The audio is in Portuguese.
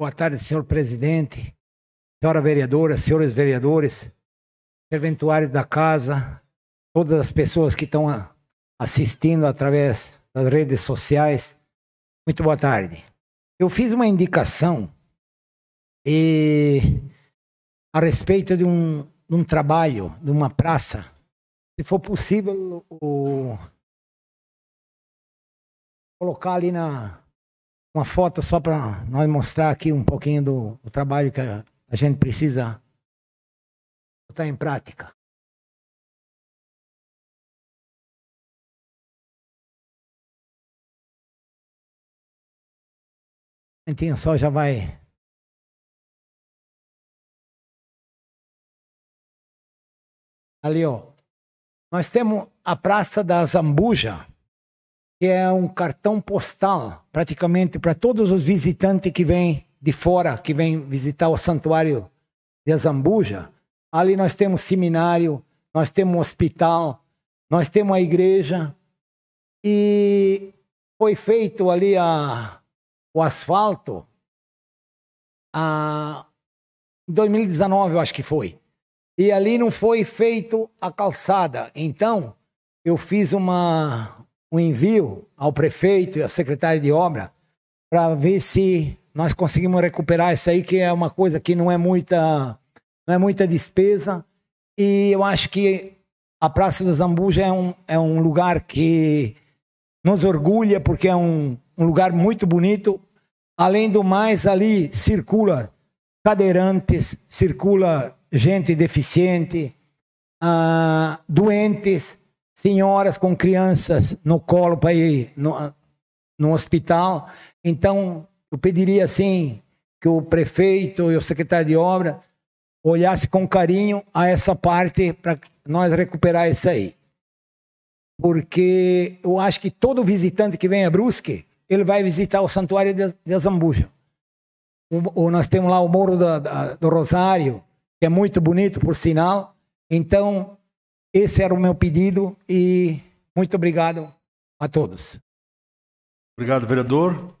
Boa tarde, senhor presidente, senhora vereadora, senhores vereadores, serventuários da casa, todas as pessoas que estão assistindo através das redes sociais. Muito boa tarde. Eu fiz uma indicação e a respeito de um, um trabalho, de uma praça. Se for possível, o, colocar ali na, uma foto só para nós mostrar aqui um pouquinho do, do trabalho que a, a gente precisa botar em prática. Então, só já vai ali ó. Nós temos a Praça da Zambuja, que é um cartão postal praticamente para todos os visitantes que vêm de fora, que vêm visitar o santuário de Azambuja. Ali nós temos seminário, nós temos um hospital, nós temos a igreja e foi feito ali a, o asfalto a, em 2019, eu acho que foi. E ali não foi feito a calçada. Então, eu fiz uma um envio ao prefeito e à secretária de obra para ver se nós conseguimos recuperar isso aí, que é uma coisa que não é muita, não é muita despesa. E eu acho que a Praça da Zambuja é um, é um lugar que nos orgulha, porque é um, um lugar muito bonito. Além do mais, ali circula cadeirantes, circula gente deficiente, ah, doentes, senhoras com crianças no colo para ir no, no hospital. Então, eu pediria assim que o prefeito e o secretário de obra olhasse com carinho a essa parte para nós recuperar isso aí. Porque eu acho que todo visitante que vem a Brusque, ele vai visitar o Santuário de, de Azambuja. O, o, nós temos lá o Morro da, da, do Rosário, que é muito bonito, por sinal. Então, esse era o meu pedido e muito obrigado a todos. Obrigado, vereador.